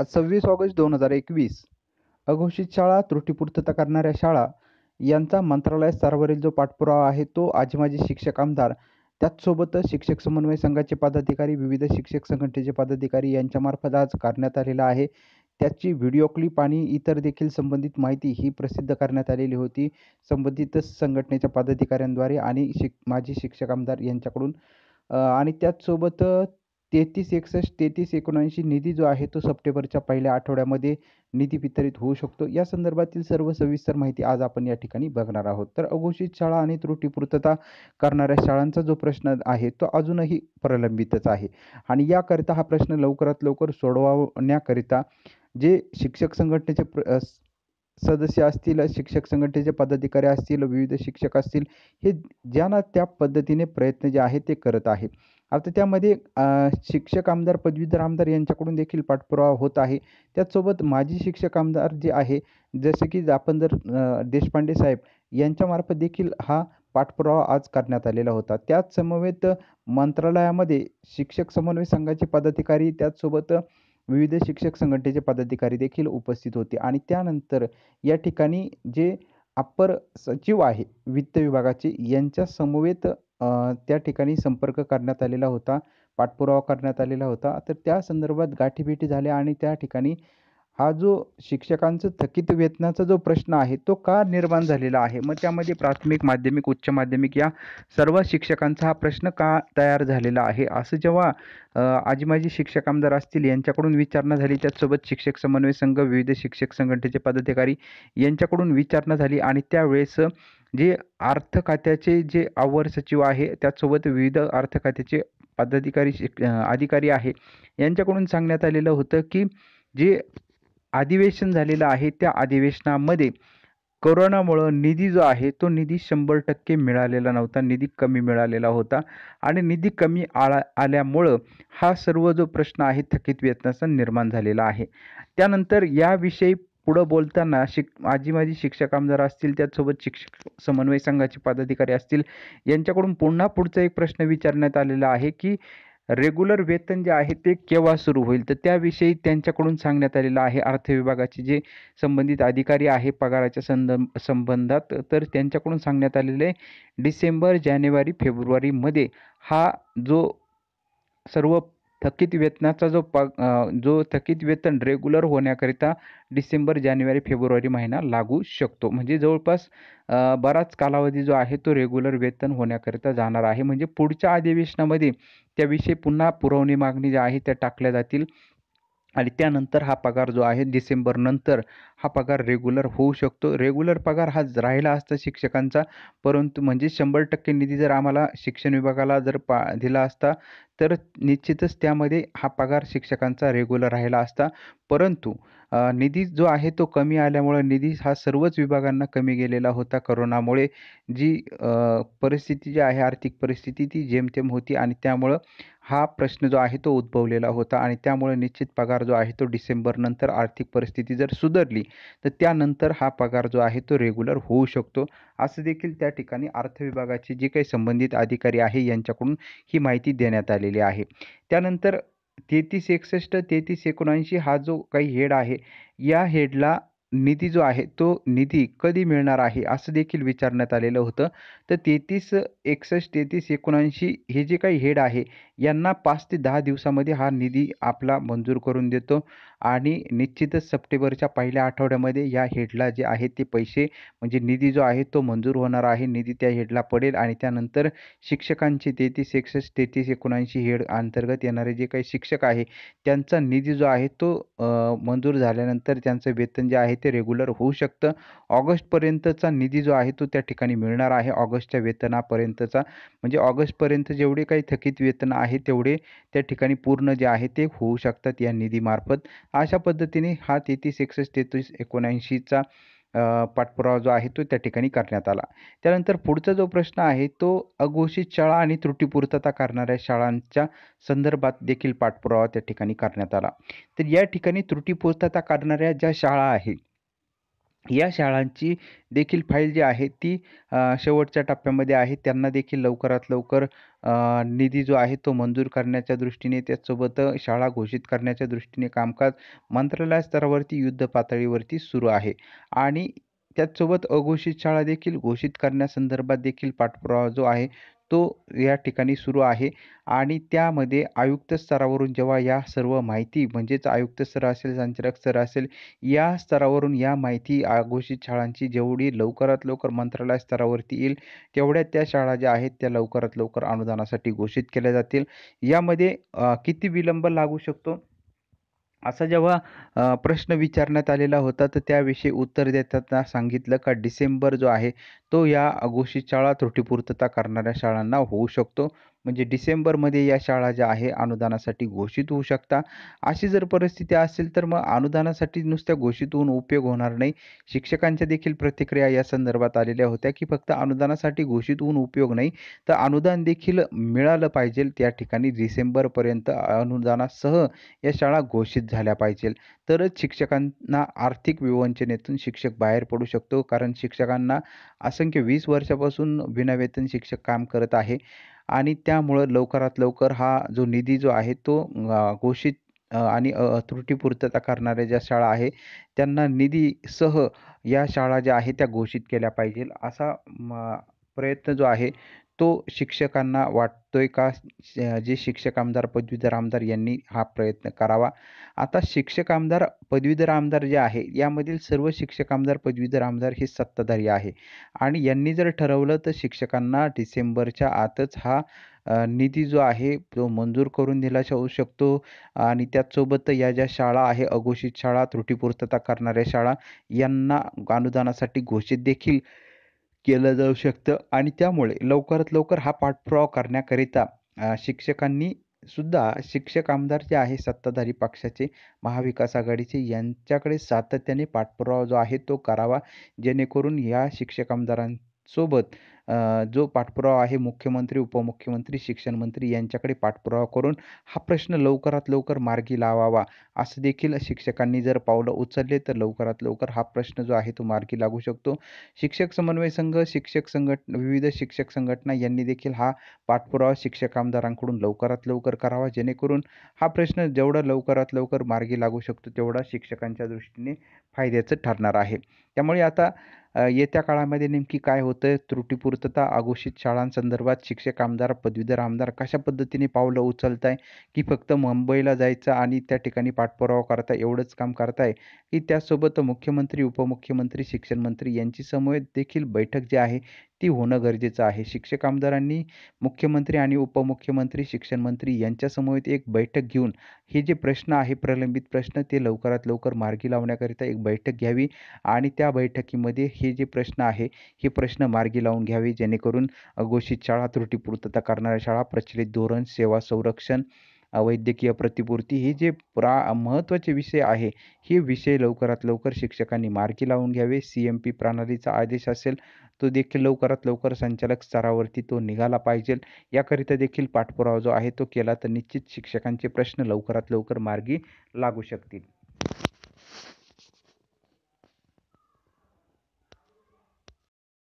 आज सव्वीस ऑगस्ट दोन हजार एकवीस अघोषित शाळा त्रुटीपूर्तता करणाऱ्या शाळा यांचा मंत्रालय स्तरावरील जो पाठपुरावा आहे तो आजी माजी शिक्षक आमदार त्याचसोबतच शिक्षक समन्वय संघाचे पदाधिकारी विविध शिक्षक संघटनेचे पदाधिकारी यांच्यामार्फत आज करण्यात आलेला आहे त्याची व्हिडिओ क्लिप आणि इतर देखील संबंधित माहिती ही प्रसिद्ध करण्यात आलेली होती संबंधित संघटनेच्या पदाधिकाऱ्यांद्वारे आणि शिक माजी शिक्षक आमदार यांच्याकडून आणि त्याचसोबत तेहतीस एकसष्ट तेहतीस एकोणऐंशी निधी जो आहे तो सप्टेंबरच्या पहिल्या आठवड्यामध्ये निधी वितरित होऊ शकतो या संदर्भातील सर्व सविस्तर माहिती आज आपण या ठिकाणी बघणार आहोत तर अघोषित शाळा आणि त्रुटीपूर्तता करणाऱ्या शाळांचा जो प्रश्न आहे तो अजूनही प्रलंबितच आहे आणि याकरिता हा प्रश्न लवकरात लवकर सोडवण्याकरिता जे शिक्षक संघटनेचे प्र सदस्य असतील शिक्षक संघटनेचे पदाधिकारी असतील विविध शिक्षक असतील हे ज्यांना त्या पद्धतीने प्रयत्न जे आहे ते करत आहे आता त्यामध्ये शिक्षक आमदार पदवीधर आमदार यांच्याकडून देखील पाठपुरावा होत आहे त्याचसोबत माजी शिक्षक आमदार जे आहे जसे की आपण जर देशपांडे साहेब यांच्यामार्फत देखील हा पाठपुरावा आज करण्यात आलेला होता त्याच समवेत मंत्रालयामध्ये शिक्षक समन्वय संघाचे पदाधिकारी त्याचसोबत विविध शिक्षक संघटनेचे पदाधिकारी देखील उपस्थित होते आणि त्यानंतर या ठिकाणी जे अप्पर सचिव आहे वित्त विभागाचे यांच्या समवेत त्या ठिकाणी संपर्क करण्यात आलेला होता पाठपुरावा करण्यात आलेला होता तर त्या संदर्भात गाठीभेटी झाल्या आणि त्या ठिकाणी हा जो शिक्षकांचं थकित वेतनाचा जो प्रश्न आहे तो का निर्माण झालेला आहे मग त्यामध्ये प्राथमिक माध्यमिक उच्च माध्यमिक या सर्व शिक्षकांचा हा प्रश्न का तयार झालेला आहे असं जेव्हा आजी माझी शिक्षक आमदार असतील यांच्याकडून विचारणा झाली त्याचसोबत शिक्षक समन्वय संघ विविध शिक्षक संघटनेचे पदाधिकारी यांच्याकडून विचारणा झाली आणि त्यावेळेस जे अर्थ खात्याचे जे अवर सचिव आहे त्याचसोबत विविध अर्थ खात्याचे पदाधिकारी अधिकारी आहे यांच्याकडून सांगण्यात आलेलं होतं की जे अधिवेशन झालेलं आहे त्या अधिवेशनामध्ये करोनामुळं निधी जो आहे तो निधी शंभर टक्के मिळालेला नव्हता निधी कमी मिळालेला होता आणि निधी कमी आळा आल्यामुळं हा सर्व जो प्रश्न आहे थकीत वेतनाचा निर्माण झालेला आहे त्यानंतर याविषयी पुढं बोलताना शिक आजी माझी शिक्षक आमदार असतील त्याचसोबत शिक्षक समन्वय संघाचे पदाधिकारी असतील यांच्याकडून पुन्हा पुढचा एक प्रश्न विचारण्यात आलेला आहे की रेग्युलर वेतन जे आहे ते केव्हा सुरू होईल तर त्याविषयी त्यांच्याकडून सांगण्यात आलेलं आहे अर्थविभागाचे जे संबंधित अधिकारी आहे पगाराच्या संद संबंधात तर त्यांच्याकडून सांगण्यात आलेलं आहे डिसेंबर जानेवारी फेब्रुवारीमध्ये हा जो सर्व थकीत वेतनाचा जो पग जो थकीत वेतन रेग्युलर होण्याकरिता डिसेंबर जानेवारी फेब्रुवारी महिना लागू शकतो म्हणजे जवळपास बराच कालावधी जो आहे तो रेग्युलर वेतन होण्याकरिता जाणार आहे म्हणजे पुढच्या अधिवेशनामध्ये त्याविषयी पुन्हा पुरवणी मागणी ज्या आहे त्या टाकल्या जातील आणि त्यानंतर हा पगार जो आहे डिसेंबरनंतर हा पगार रेग्युलर होऊ शकतो रेग्युलर पगार हा राहिला असता शिक्षकांचा परंतु म्हणजे शंभर टक्के निधी जर आम्हाला शिक्षण विभागाला जर पा दिला असता तर निश्चितच त्यामध्ये हा पगार शिक्षकांचा रेग्युलर राहिला असता परंतु निधी जो आहे तो कमी आल्यामुळं निधी हा सर्वच विभागांना कमी गेलेला होता करोनामुळे जी परिस्थिती जी आहे आर्थिक परिस्थिती ती जेमतेम होती आणि त्यामुळं हा प्रश्न जो आहे तो उद्भवलेला होता आणि त्यामुळे निश्चित पगार जो आहे तो डिसेंबरनंतर आर्थिक परिस्थिती जर सुधारली तर त्यानंतर हा पगार जो आहे तो रेग्युलर होऊ शकतो असं देखील त्या ठिकाणी अर्थ विभागाचे जे काही संबंधित अधिकारी आहे यांच्याकडून ही माहिती देण्यात आलेली आहे त्यानंतर तेहतीस एकसष्ट तेहतीस एकोणऐंशी हा जो काही हेड आहे या हेडला निधी जो आहे तो निधी कधी मिळणार आहे असं देखील विचारण्यात आलेलं होतं तर तेहतीस एकसष्ट तेहतीस एकोणऐंशी हे जे काही हेड आहे यांना पाच ते दहा दिवसामध्ये हा निधी आपला मंजूर करून देतो आणि निश्चितच सप्टेंबरच्या पहिल्या आठवड्यामध्ये या हेडला जे आहे ते पैसे म्हणजे निधी जो आहे तो मंजूर होणार आहे निधी त्या हेडला पडेल आणि त्यानंतर शिक्षकांचे तेहतीस एकसष्ट तेहतीस एकोणऐंशी हेड अंतर्गत येणारे जे काही शिक्षक आहे त्यांचा निधी जो आहे तो मंजूर झाल्यानंतर त्यांचं वेतन जे आहे ते रेग्युलर होऊ शकतं ऑगस्टपर्यंतचा निधी जो आहे तो त्या ठिकाणी मिळणार आहे ऑगस्टच्या वेतनापर्यंतचा म्हणजे ऑगस्टपर्यंत जेवढे काही थकीत वेतन आहे तेवढे त्या ठिकाणी पूर्ण जे आहे ते होऊ शकतात या निधीमार्फत अशा पद्धतीने हा तेहतीस एकसष्ट तेहतीस एकोणऐंशीचा पाठपुरावा जो आहे तो त्या ठिकाणी करण्यात आला त्यानंतर पुढचा जो प्रश्न आहे तो अघोषित शाळा आणि त्रुटीपूर्तता करणाऱ्या शाळांच्या संदर्भात देखील पाठपुरावा त्या ठिकाणी करण्यात आला तर या ठिकाणी त्रुटीपूर्तता करणाऱ्या ज्या शाळा आहेत या शाळांची देखील फाईल जी आहे ती शेवटच्या टप्प्यामध्ये आहे त्यांना देखील लवकरात लवकर निधी जो आहे तो मंजूर करण्याच्या दृष्टीने त्याचसोबत शाळा घोषित करण्याच्या दृष्टीने कामकाज मंत्रालय स्तरावरती युद्ध पातळीवरती सुरू आहे आणि त्याचसोबत अघोषित शाळा देखील घोषित करण्यासंदर्भात देखील पाठपुरावा जो आहे तो या ठिकाणी सुरू आहे आणि त्यामध्ये आयुक्त स्तरावरून जेव्हा या सर्व माहिती म्हणजेच आयुक्त स्तर असेल संचालक स्तर असेल या स्तरावरून या माहिती आघोषित शाळांची जेवढी लवकरात लवकर मंत्रालय स्तरावरती येईल तेवढ्या त्या शाळा ज्या आहेत त्या लवकरात लवकर अनुदानासाठी घोषित केल्या जातील यामध्ये किती विलंब लागू शकतो असा जेव्हा प्रश्न विचारण्यात आलेला होता तर त्याविषयी उत्तर देताना सांगितलं का डिसेंबर जो आहे तो या अघोषित शाळा त्रुटीपूर्तता करणाऱ्या शाळांना होऊ शकतो म्हणजे डिसेंबरमध्ये या शाळा ज्या आहे अनुदानासाठी घोषित होऊ शकता अशी जर परिस्थिती असेल तर मग अनुदानासाठी नुसत्या घोषित होऊन उपयोग होणार नाही शिक्षकांच्या देखील प्रतिक्रिया या संदर्भात आलेल्या होत्या की फक्त अनुदानासाठी घोषित होऊन उपयोग नाही तर अनुदान देखील मिळालं पाहिजे त्या ठिकाणी डिसेंबरपर्यंत अनुदानासह या शाळा घोषित झाल्या पाहिजे तरच शिक्षकांना आर्थिक विवंचनेतून शिक्षक बाहेर पडू शकतो कारण शिक्षकांना असंख्य वीस वर्षापासून विनावेतन शिक्षक काम करत आहे आणि त्यामुळं लवकरात लवकर हा जो निधी जो आहे तो घोषित आणि त्रुटीपूर्तता करणाऱ्या ज्या शाळा आहे त्यांना सह या शाळा ज्या आहे त्या घोषित केल्या पाहिजेल असा प्रयत्न जो आहे तो शिक्षकांना वाटतोय का जे शिक्षक आमदार पदवीधर आमदार यांनी हा प्रयत्न करावा आता शिक्षक आमदार पदवीधर आमदार जे आहे यामधील सर्व शिक्षक आमदार पदवीधर आमदार हे सत्ताधारी आहे आणि यांनी जर ठरवलं तर शिक्षकांना डिसेंबरच्या आतच हा निधी जो आहे तो मंजूर करून दिला जाऊ शकतो आणि त्याचसोबत या ज्या शाळा आहे अघोषित शाळा त्रुटीपूर्तता करणाऱ्या शाळा यांना अनुदानासाठी घोषित देखील केलं जाऊ शकतं आणि त्यामुळे लवकरात लवकर हा पाठपुरावा करण्याकरिता शिक्षकांनी सुद्धा शिक्षक आमदार जे आहे सत्ताधारी पक्षाचे महाविकास आघाडीचे यांच्याकडे सातत्याने पाठपुरावा जो आहे तो करावा जेणेकरून या शिक्षक आमदारांसोबत जो पाठपुरावा आहे मुख्यमंत्री उपमुख्यमंत्री शिक्षण मंत्री यांच्याकडे पाठपुरावा करून हा प्रश्न लवकरात लवकर मार्गी लावावा असं देखील शिक्षकांनी जर पावलं उचलले तर लवकरात लवकर हा प्रश्न जो आहे तो मार्गी लागू शकतो शिक्षक समन्वय संघ शिक्षक संघट विविध शिक्षक संघटना यांनी देखील हा पाठपुरावा शिक्षक आमदारांकडून लवकरात लवकर करावा जेणेकरून हा प्रश्न जेवढा लवकरात लवकर मार्गी लागू शकतो तेवढा शिक्षकांच्या दृष्टीने फायद्याचं ठरणार आहे त्यामुळे आता येत्या काळामध्ये नेमकी काय होतं त्रुटीपूर्तता आघोषित शाळांसंदर्भात शिक्षक आमदार पदवीधर आमदार कशा पद्धतीने पावलं उचलत आहे की फक्त मुंबईला जायचं आणि त्या ठिकाणी पाठपुरावा करता एवढंच काम करताय की त्यासोबत मुख्यमंत्री उपमुख्यमंत्री शिक्षण मंत्री यांची समवेत देखील बैठक जी आहे ती होणं गरजेचं आहे शिक्षक आमदारांनी मुख्यमंत्री आणि उपमुख्यमंत्री शिक्षण मंत्री यांच्यासमवेत एक बैठक घेऊन हे जे प्रश्न आहे प्रलंबित प्रश्न ते लवकरात लवकर मार्गी लावण्याकरिता एक बैठक घ्यावी आणि त्या बैठकीमध्ये हे जे प्रश्न आहे हे प्रश्न मार्गी लावून घ्यावे जेणेकरून अघोषित शाळा त्रुटीपूर्तता करणाऱ्या शाळा प्रचलित धोरण सेवा संरक्षण वैद्यकीय प्रतिपूर्ती हे जे प्रा महत्त्वाचे विषय आहे हे विषय लवकरात लवकर शिक्षकांनी मार्गी लावून घ्यावे सी एम पी प्रणालीचा आदेश असेल तो देखील लवकरात लवकर संचालक स्तरावरती तो निघाला पाहिजे याकरिता देखील पाठपुरावा जो आहे तो केला तर निश्चित शिक्षकांचे प्रश्न लवकरात लवकर मार्गी लागू शकतील